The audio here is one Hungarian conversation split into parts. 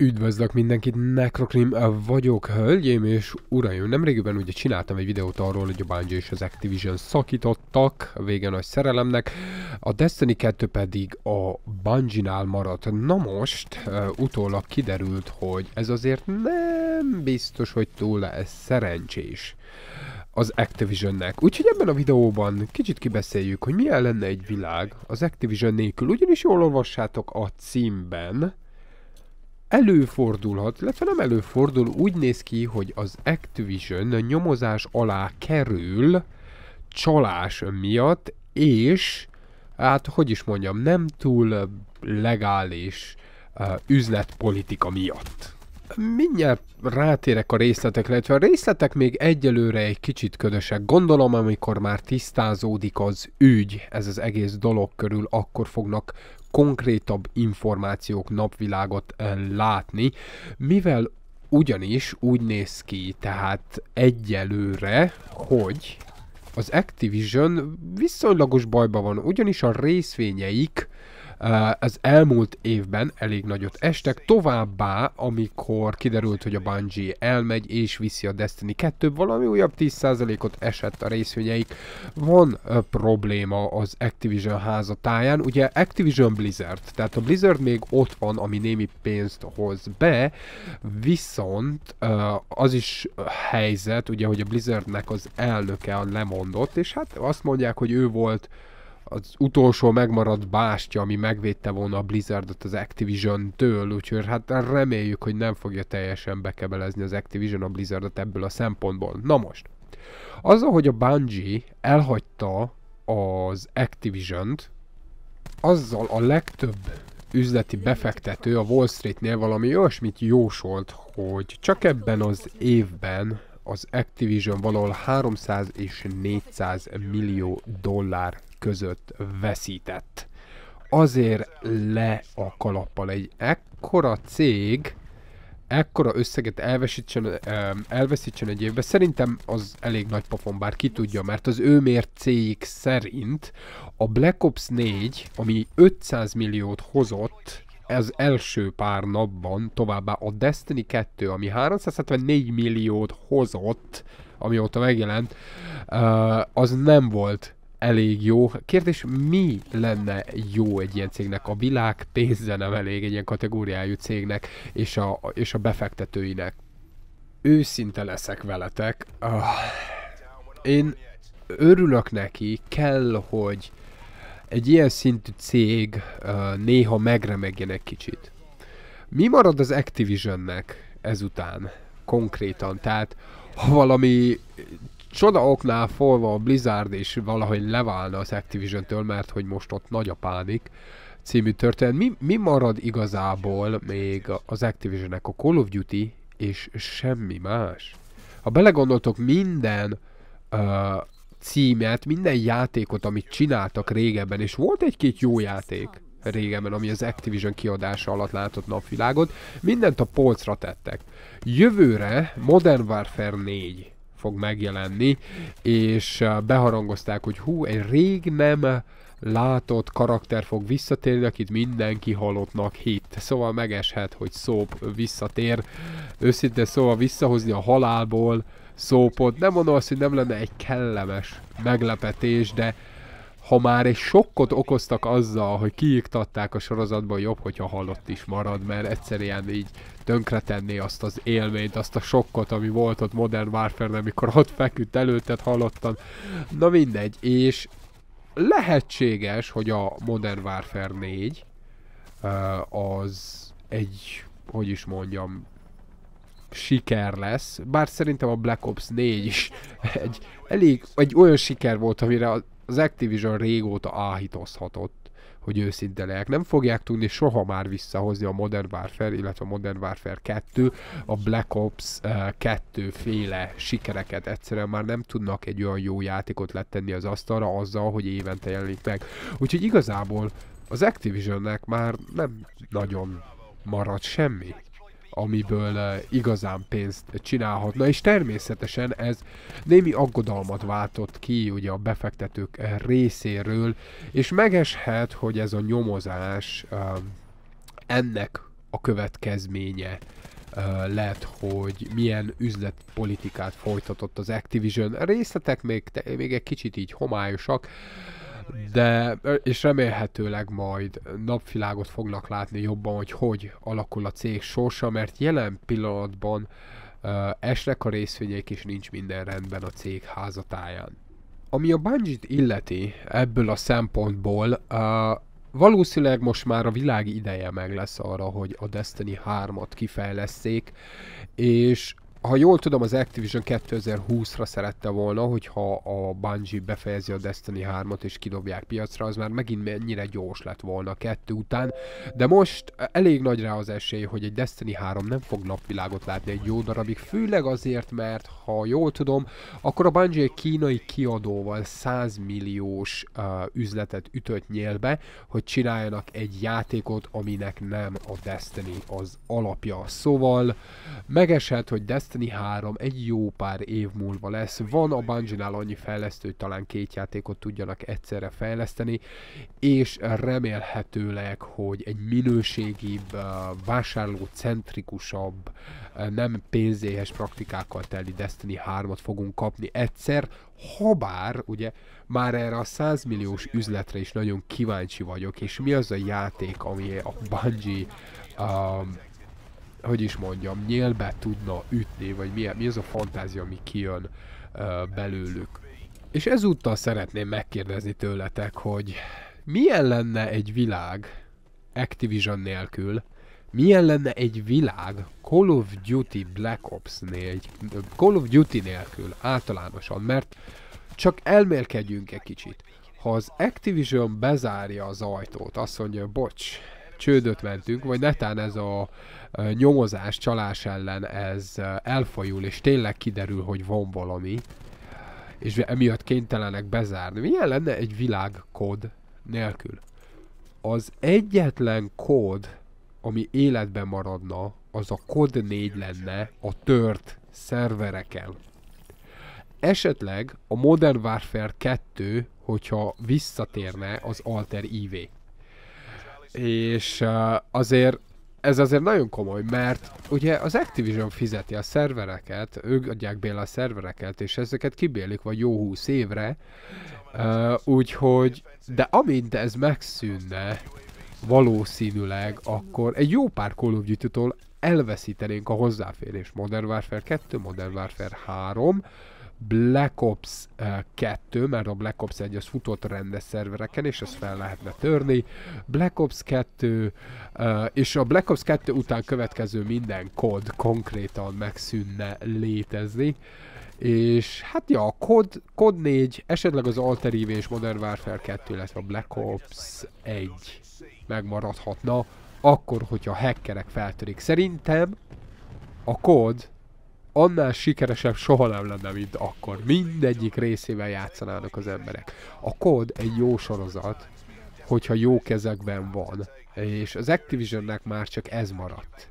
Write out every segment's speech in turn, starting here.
Üdvözlök mindenkit, Necrocrim eh, vagyok, hölgyém és uraim. Nemrégiben ugye csináltam egy videót arról, hogy a Bungie és az Activision szakítottak, vége nagy szerelemnek. A Destiny 2 pedig a Bungie-nál maradt. Na most, uh, utólag kiderült, hogy ez azért nem biztos, hogy túl ez szerencsés az Activisionnek. Úgyhogy ebben a videóban kicsit kibeszéljük, hogy milyen lenne egy világ az Activision nélkül. Ugyanis jól olvassátok a címben, előfordulhat, illetve nem előfordul, úgy néz ki, hogy az Activision nyomozás alá kerül csalás miatt, és hát hogy is mondjam, nem túl legális uh, üzletpolitika miatt. Mindjárt rátérek a részletekre, illetve a részletek még egyelőre egy kicsit ködösek. Gondolom, amikor már tisztázódik az ügy, ez az egész dolog körül, akkor fognak konkrétabb információk napvilágot eh, látni, mivel ugyanis úgy néz ki, tehát egyelőre, hogy az Activision viszonylagos bajban van, ugyanis a részvényeik az elmúlt évben elég nagyot estek, továbbá, amikor kiderült, hogy a Bungie elmegy és viszi a Destiny 2 valami újabb 10%-ot esett a részvényeik. Van probléma az Activision házatáján, ugye Activision Blizzard, tehát a Blizzard még ott van, ami némi pénzt hoz be, viszont az is helyzet, ugye, hogy a Blizzardnek az elnöke a lemondott, és hát azt mondják, hogy ő volt az utolsó megmaradt bástya, ami megvédte volna a Blizzardot az Activision-től, úgyhogy hát reméljük, hogy nem fogja teljesen bekebelezni az Activision a Blizzardot ebből a szempontból. Na most, az, hogy a Bungie elhagyta az Activision-t, azzal a legtöbb üzleti befektető a Wall Streetnél valami olyasmit jósolt, hogy csak ebben az évben az Activision valahol 300 és 400 millió dollár között veszített. Azért le a kalappal egy ekkora cég, ekkora összeget elveszítsen, elveszítsen egy évben, szerintem az elég nagy pofon, bár ki tudja, mert az ő mércéig szerint a Black Ops 4, ami 500 milliót hozott, ez első pár napban, továbbá a Destiny 2, ami 374 milliót hozott, amióta megjelent, az nem volt elég jó. Kérdés, mi lenne jó egy ilyen cégnek? A világ pénze nem elég egy ilyen kategóriájú cégnek és a, és a befektetőinek. Őszinte leszek veletek. Ah, én örülök neki, kell, hogy egy ilyen szintű cég uh, néha megremegjen egy kicsit. Mi marad az Activisionnek ezután konkrétan? Tehát ha valami csoda oknál forva a Blizzard és valahogy leválna az Activision-től, mert hogy most ott nagy a pánik című történet. Mi, mi marad igazából még az Activisionnek? A Call of Duty és semmi más. Ha belegondoltok, minden uh, címet, minden játékot, amit csináltak régebben, és volt egy-két jó játék régebben, ami az Activision kiadása alatt látott napvilágot, mindent a polcra tettek. Jövőre Modern Warfare 4 fog megjelenni, és uh, beharangozták, hogy hú, egy rég nem látott karakter fog visszatérni, akit mindenki halottnak hitt. Szóval megeshet, hogy Szóp visszatér. Őszintén szóval visszahozni a halálból Szópot. Nem mondom azt, hogy nem lenne egy kellemes meglepetés, de ha már egy sokkot okoztak azzal, hogy kiiktatták a sorozatban, jobb, hogyha halott is marad, mert egyszerűen így tönkretenné azt az élményt, azt a sokkot, ami volt ott Modern Warfare-ben, amikor ott feküdt előtted halottan. Na mindegy, és lehetséges, hogy a Modern Warfare 4 az egy, hogy is mondjam, siker lesz, bár szerintem a Black Ops 4 is egy elég, egy olyan siker volt, amire az Activision régóta áhítozhatott, hogy őszinte lehet. Nem fogják tudni soha már visszahozni a Modern Warfare, illetve a Modern Warfare 2, a Black Ops 2 eh, féle sikereket. Egyszerűen már nem tudnak egy olyan jó játékot letenni az asztalra azzal, hogy évente jelenik meg. Úgyhogy igazából az Activisionnek már nem nagyon marad semmi amiből eh, igazán pénzt csinálhatna, és természetesen ez némi aggodalmat váltott ki ugye a befektetők eh, részéről, és megeshet, hogy ez a nyomozás eh, ennek a következménye lett, hogy milyen üzletpolitikát folytatott az Activision. A részletek még, még egy kicsit így homályosak, de és remélhetőleg majd napvilágot fognak látni jobban, hogy hogy alakul a cég sorsa, mert jelen pillanatban uh, esnek a részvények, és nincs minden rendben a cég házatáján. Ami a bungee illeti ebből a szempontból, uh, valószínűleg most már a világ ideje meg lesz arra, hogy a Destiny 3-at kifejleszték, és ha jól tudom, az Activision 2020-ra szerette volna, hogyha a Bungie befejezi a Destiny 3-ot és kidobják piacra, az már megint mennyire gyors lett volna kettő után, de most elég nagy rá az esély, hogy egy Destiny 3 nem fog napvilágot látni egy jó darabig, főleg azért, mert ha jól tudom, akkor a Bungie egy kínai kiadóval 100 milliós uh, üzletet ütött nyélbe, hogy csináljanak egy játékot, aminek nem a Destiny az alapja. Szóval megesett, hogy Destiny Destiny 3 egy jó pár év múlva lesz. Van a bungie annyi fejlesztő, hogy talán két játékot tudjanak egyszerre fejleszteni, és remélhetőleg, hogy egy minőségibb, vásárlócentrikusabb, nem pénzéhes praktikákkal teli Destiny 3 ot fogunk kapni egyszer, habár ugye már erre a 100 milliós üzletre is nagyon kíváncsi vagyok, és mi az a játék, ami a Bungie um, hogy is mondjam, nyélbe tudna ütni, vagy mi, mi az a fantázia, ami kijön uh, belőlük. És ezúttal szeretném megkérdezni tőletek, hogy milyen lenne egy világ Activision nélkül, milyen lenne egy világ Call of Duty Black Ops nél, Call of Duty nélkül általánosan, mert csak elmélkedjünk egy kicsit. Ha az Activision bezárja az ajtót, azt mondja, bocs, csődöt mentünk, vagy netán ez a nyomozás, csalás ellen ez elfajul, és tényleg kiderül, hogy van valami, és emiatt kénytelenek bezárni. Milyen lenne egy világkód nélkül? Az egyetlen kód, ami életben maradna, az a kód 4 lenne a tört szervereken. Esetleg a Modern Warfare 2, hogyha visszatérne az Alter IV. És uh, azért ez azért nagyon komoly, mert ugye az Activision fizeti a szervereket, ők adják bél a szervereket, és ezeket kibélik vagy jó húsz évre, uh, úgyhogy, de amint ez megszűnne, valószínűleg akkor egy jó pár Call of Duty-tól elveszítenénk a hozzáférés Modern Warfare 2, Modern Warfare 3, Black Ops 2, eh, mert a Black Ops 1 az futott rendes szervereken, és ezt fel lehetne törni. Black Ops 2, eh, és a Black Ops 2 után következő minden kod konkrétan megszűnne létezni. És hát ja, a COD, COD 4, esetleg az Alter EV és Modern Warfare 2, illetve a Black Ops 1 megmaradhatna, akkor, hogyha hackerek feltörik. Szerintem a COD annál sikeresebb soha nem lenne, mint akkor. Mindegyik részével játszanának az emberek. A kód egy jó sorozat, hogyha jó kezekben van. És az Activisionnek már csak ez maradt.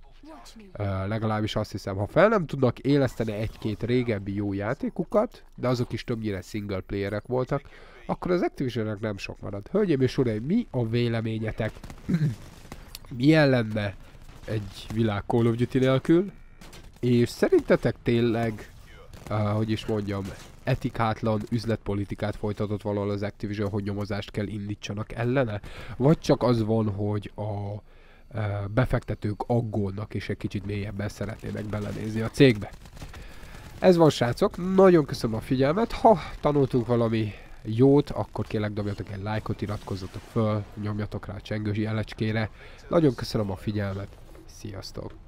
Uh, legalábbis azt hiszem, ha fel nem tudnak éleszteni egy-két régebbi jó játékukat, de azok is többnyire single playerek voltak, akkor az Activisionnek nem sok marad. Hölgyeim és uraim, mi a véleményetek? Milyen lenne egy világ Call of Duty nélkül? És szerintetek tényleg, uh, hogy is mondjam, etikátlan üzletpolitikát folytatott valahol az Activision, hogy nyomozást kell indítsanak ellene? Vagy csak az van, hogy a befektetők aggódnak, és egy kicsit mélyebben szeretnének belenézni a cégbe. Ez van srácok, nagyon köszönöm a figyelmet, ha tanultunk valami jót, akkor kérlek dobjatok egy lájkot, iratkozzatok föl, nyomjatok rá a csengős jelecskére. Nagyon köszönöm a figyelmet, sziasztok!